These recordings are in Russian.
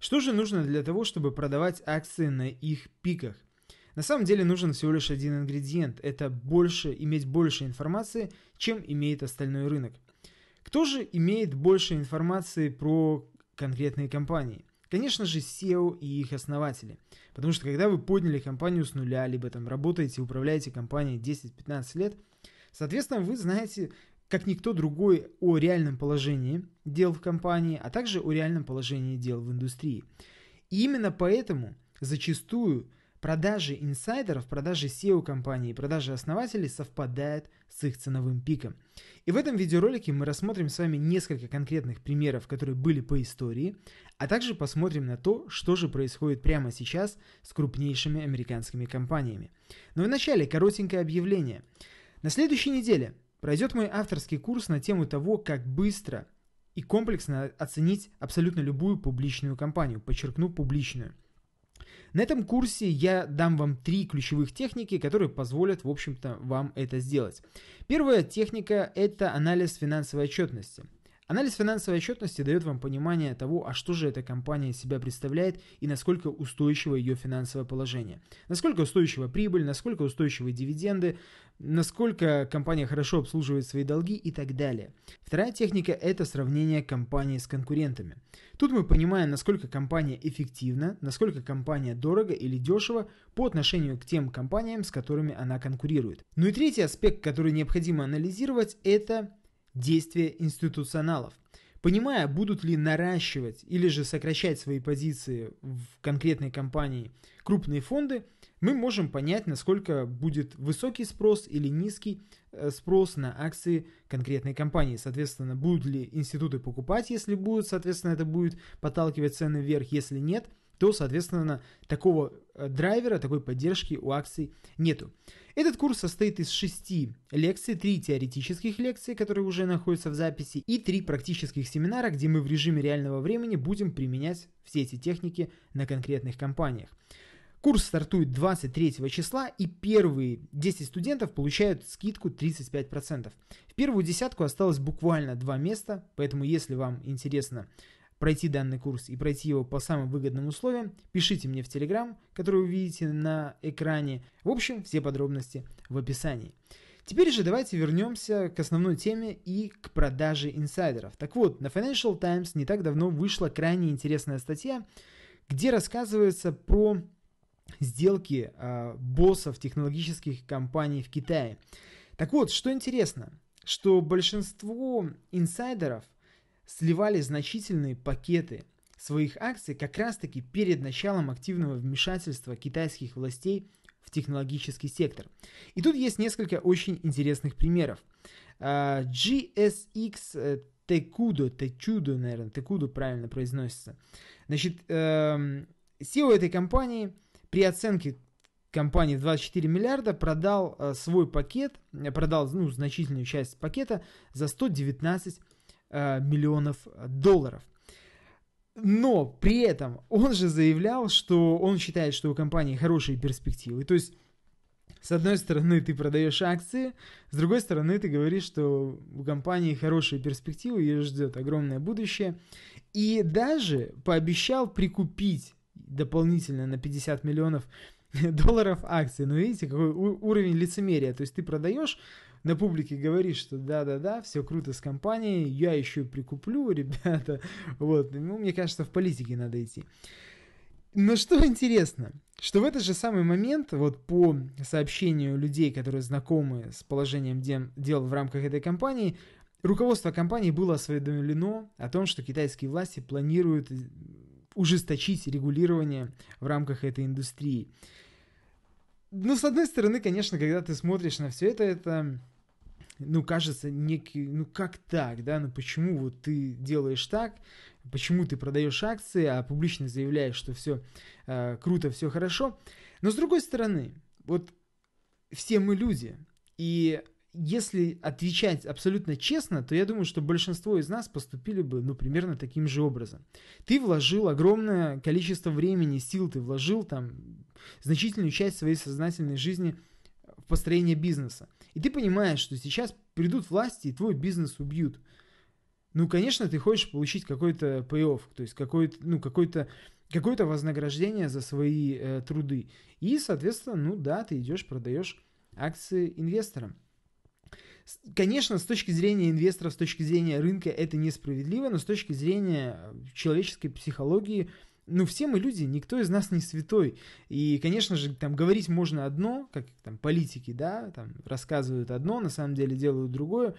Что же нужно для того, чтобы продавать акции на их пиках? На самом деле нужен всего лишь один ингредиент – это больше, иметь больше информации, чем имеет остальной рынок. Кто же имеет больше информации про конкретные компании? Конечно же, SEO и их основатели. Потому что когда вы подняли компанию с нуля, либо там работаете, управляете компанией 10-15 лет, соответственно, вы знаете как никто другой о реальном положении дел в компании, а также о реальном положении дел в индустрии. И именно поэтому зачастую продажи инсайдеров, продажи seo компании, продажи основателей совпадают с их ценовым пиком. И в этом видеоролике мы рассмотрим с вами несколько конкретных примеров, которые были по истории, а также посмотрим на то, что же происходит прямо сейчас с крупнейшими американскими компаниями. Но вначале коротенькое объявление. На следующей неделе пройдет мой авторский курс на тему того, как быстро и комплексно оценить абсолютно любую публичную компанию, подчеркну публичную. На этом курсе я дам вам три ключевых техники, которые позволят, в общем-то, вам это сделать. Первая техника – это анализ финансовой отчетности – Анализ финансовой отчетности дает вам понимание того, а что же эта компания себя представляет и насколько устойчиво ее финансовое положение. Насколько устойчива прибыль, насколько устойчивы дивиденды, насколько компания хорошо обслуживает свои долги и так далее. Вторая техника – это сравнение компании с конкурентами. Тут мы понимаем, насколько компания эффективна, насколько компания дорого или дешево по отношению к тем компаниям, с которыми она конкурирует. Ну и третий аспект, который необходимо анализировать – это действия институционалов. Понимая, будут ли наращивать или же сокращать свои позиции в конкретной компании крупные фонды, мы можем понять, насколько будет высокий спрос или низкий э, спрос на акции конкретной компании. Соответственно, будут ли институты покупать, если будут, соответственно, это будет подталкивать цены вверх, если нет – то, соответственно, такого э, драйвера, такой поддержки у акций нету. Этот курс состоит из шести лекций, три теоретических лекции, которые уже находятся в записи, и три практических семинара, где мы в режиме реального времени будем применять все эти техники на конкретных компаниях. Курс стартует 23 числа, и первые 10 студентов получают скидку 35%. В первую десятку осталось буквально два места, поэтому если вам интересно пройти данный курс и пройти его по самым выгодным условиям, пишите мне в Телеграм, который вы видите на экране. В общем, все подробности в описании. Теперь же давайте вернемся к основной теме и к продаже инсайдеров. Так вот, на Financial Times не так давно вышла крайне интересная статья, где рассказывается про сделки э, боссов технологических компаний в Китае. Так вот, что интересно, что большинство инсайдеров – сливали значительные пакеты своих акций как раз-таки перед началом активного вмешательства китайских властей в технологический сектор. И тут есть несколько очень интересных примеров. GSX Текудо, Течудо, наверное, Текудо правильно произносится. Значит, эм, SEO этой компании при оценке компании 24 миллиарда продал э, свой пакет, э, продал ну, значительную часть пакета за 119 Э, миллионов э, долларов. Но при этом он же заявлял, что он считает, что у компании хорошие перспективы. То есть с одной стороны, ты продаешь акции, с другой стороны, ты говоришь, что у компании хорошие перспективы, ее ждет огромное будущее. И даже пообещал прикупить дополнительно на 50 миллионов долларов акций, Но ну, видите, какой уровень лицемерия. То есть ты продаешь, на публике говоришь, что да-да-да, все круто с компанией, я еще прикуплю, ребята. Вот, ну, мне кажется, в политике надо идти. Но что интересно, что в этот же самый момент, вот по сообщению людей, которые знакомы с положением дел в рамках этой компании, руководство компании было осведомлено о том, что китайские власти планируют ужесточить регулирование в рамках этой индустрии. Ну, с одной стороны, конечно, когда ты смотришь на все это, это, ну, кажется, некий, ну, как так, да, ну, почему вот ты делаешь так, почему ты продаешь акции, а публично заявляешь, что все э, круто, все хорошо. Но с другой стороны, вот все мы люди, и если отвечать абсолютно честно, то я думаю, что большинство из нас поступили бы, ну, примерно таким же образом. Ты вложил огромное количество времени, сил, ты вложил там значительную часть своей сознательной жизни в построение бизнеса. И ты понимаешь, что сейчас придут власти и твой бизнес убьют. Ну, конечно, ты хочешь получить какой-то payoff, то есть какой-то, ну, какой-то какое-то вознаграждение за свои э, труды. И, соответственно, ну да, ты идешь, продаешь акции инвесторам. Конечно, с точки зрения инвесторов, с точки зрения рынка это несправедливо, но с точки зрения э, человеческой психологии, ну, все мы люди, никто из нас не святой. И, конечно же, там говорить можно одно, как там политики, да, там рассказывают одно, на самом деле делают другое.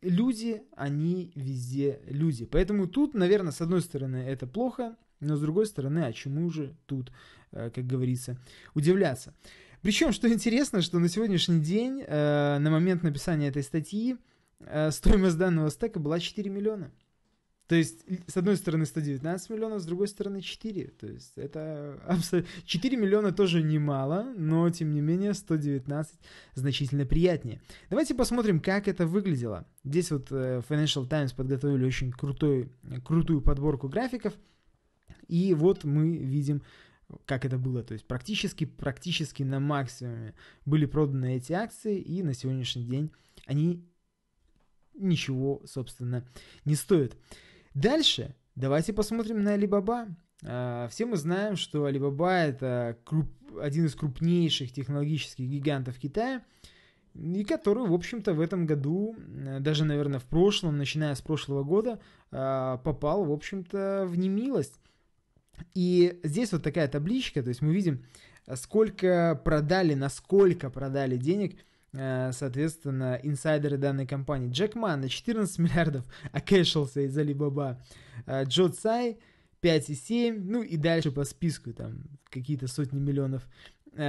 Люди, они везде люди. Поэтому тут, наверное, с одной стороны, это плохо, но с другой стороны, а чему же тут, э, как говорится, удивляться? Причем, что интересно, что на сегодняшний день, э, на момент написания этой статьи, э, стоимость данного стека была 4 миллиона. То есть, с одной стороны, 119 миллионов, с другой стороны, 4. То есть, это абсолютно... 4 миллиона тоже немало, но, тем не менее, 119 значительно приятнее. Давайте посмотрим, как это выглядело. Здесь вот э, Financial Times подготовили очень крутой, крутую подборку графиков. И вот мы видим как это было. То есть практически, практически на максимуме были проданы эти акции, и на сегодняшний день они ничего, собственно, не стоят. Дальше давайте посмотрим на Alibaba. А, все мы знаем, что Alibaba это круп... один из крупнейших технологических гигантов Китая, и который, в общем-то, в этом году, даже, наверное, в прошлом, начиная с прошлого года, а, попал, в общем-то, в немилость. И здесь вот такая табличка, то есть мы видим, э, сколько продали, насколько продали денег, э, соответственно, инсайдеры данной компании. Джек Ма на 14 миллиардов окэшился из Alibaba. Э, Джо Цай 5,7, ну и дальше по списку там какие-то сотни миллионов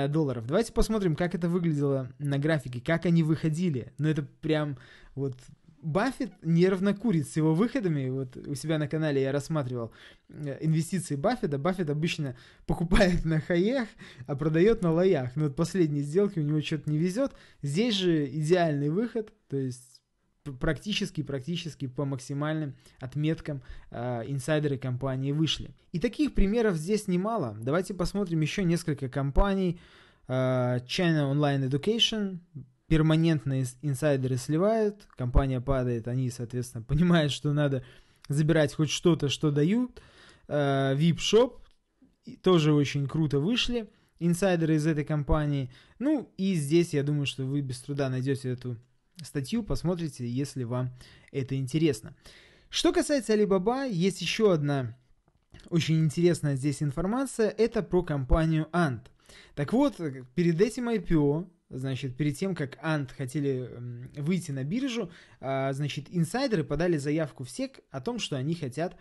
долларов. Давайте посмотрим, как это выглядело на графике, как они выходили. Ну это прям вот Баффет нервно курит с его выходами. Вот у себя на канале я рассматривал э, инвестиции Баффета. Баффет обычно покупает на хаях, а продает на лоях. Но вот последние сделки у него что-то не везет. Здесь же идеальный выход, то есть практически, практически по максимальным отметкам э, инсайдеры компании вышли. И таких примеров здесь немало. Давайте посмотрим еще несколько компаний. Э, China Online Education, перманентно инсайдеры сливают, компания падает, они, соответственно, понимают, что надо забирать хоть что-то, что дают. VIP-шоп э, тоже очень круто вышли, инсайдеры из этой компании. Ну и здесь, я думаю, что вы без труда найдете эту статью, посмотрите, если вам это интересно. Что касается Alibaba, есть еще одна очень интересная здесь информация, это про компанию Ant. Так вот, э, перед этим IPO Значит, перед тем, как Ант хотели выйти на биржу, а, значит, инсайдеры подали заявку в СЕК о том, что они хотят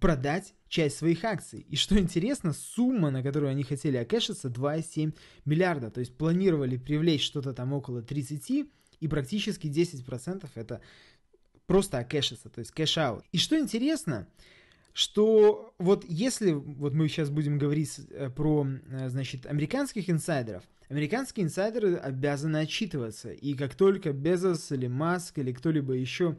продать часть своих акций. И что интересно, сумма, на которую они хотели окэшиться, 2,7 миллиарда. То есть планировали привлечь что-то там около 30, и практически 10% это просто окэшится, то есть кэш-аут. И что интересно, что вот если вот мы сейчас будем говорить э, про, э, значит, американских инсайдеров, американские инсайдеры обязаны отчитываться, и как только Безос или Маск или кто-либо еще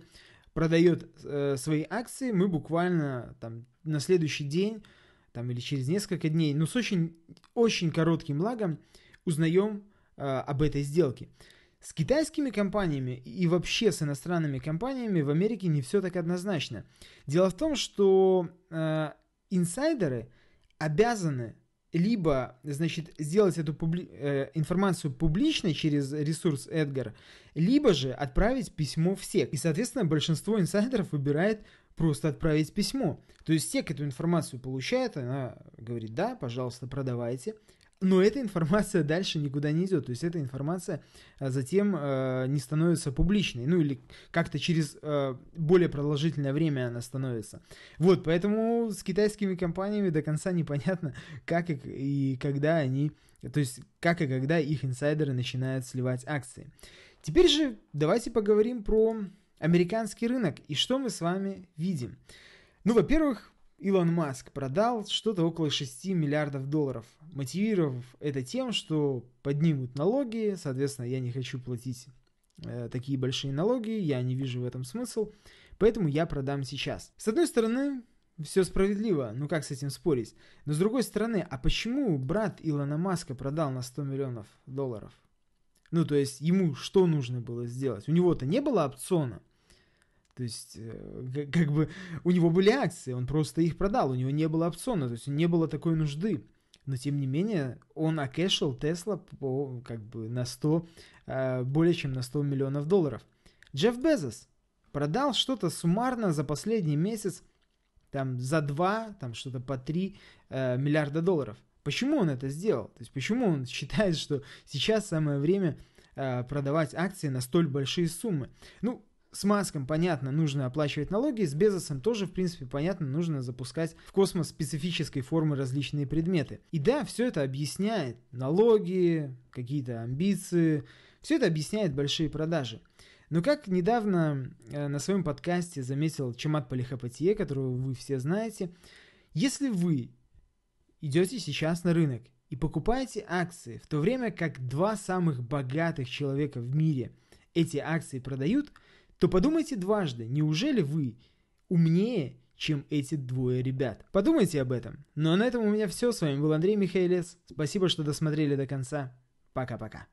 продает э, свои акции, мы буквально там на следующий день там или через несколько дней, но ну с очень очень коротким лагом узнаем э, об этой сделке. С китайскими компаниями и вообще с иностранными компаниями в Америке не все так однозначно. Дело в том, что э, инсайдеры обязаны либо, значит, сделать эту публи- э, информацию публичной через ресурс Эдгар, либо же отправить письмо всех. И, соответственно, большинство инсайдеров выбирает просто отправить письмо. То есть СЕК эту информацию получает, она говорит, да, пожалуйста, продавайте. Но эта информация дальше никуда не идет. То есть эта информация э, затем э, не становится публичной. Ну или как-то через э, более продолжительное время она становится. Вот, поэтому с китайскими компаниями до конца непонятно, как и, и когда они, то есть как и когда их инсайдеры начинают сливать акции. Теперь же давайте поговорим про американский рынок и что мы с вами видим. Ну, во-первых, Илон Маск продал что-то около 6 миллиардов долларов, мотивировав это тем, что поднимут налоги, соответственно, я не хочу платить э, такие большие налоги, я не вижу в этом смысл, поэтому я продам сейчас. С одной стороны, все справедливо, ну как с этим спорить? Но с другой стороны, а почему брат Илона Маска продал на 100 миллионов долларов? Ну то есть ему что нужно было сделать? У него-то не было опциона – то есть, э, как, как бы, у него были акции, он просто их продал, у него не было опциона, то есть не было такой нужды. Но, тем не менее, он окэшил Тесла по, как бы на 100, э, более чем на 100 миллионов долларов. Джефф Безос продал что-то суммарно за последний месяц там за 2, там что-то по 3 э, миллиарда долларов. Почему он это сделал? То есть почему он считает, что сейчас самое время продавать акции на столь большие суммы? Ну, с Маском, понятно, нужно оплачивать налоги, с Безосом тоже, в принципе, понятно, нужно запускать в космос специфической формы различные предметы. И да, все это объясняет налоги, какие-то амбиции, все это объясняет большие продажи. Но как недавно э, на своем подкасте заметил Чемат Полихапатье, которого вы все знаете, если вы идете сейчас на рынок и покупаете акции, в то время как два самых богатых человека в мире эти акции продают – то подумайте дважды, неужели вы умнее, чем эти двое ребят. Подумайте об этом. Ну а на этом у меня все. С вами был Андрей Михайлец. Спасибо, что досмотрели до конца. Пока-пока.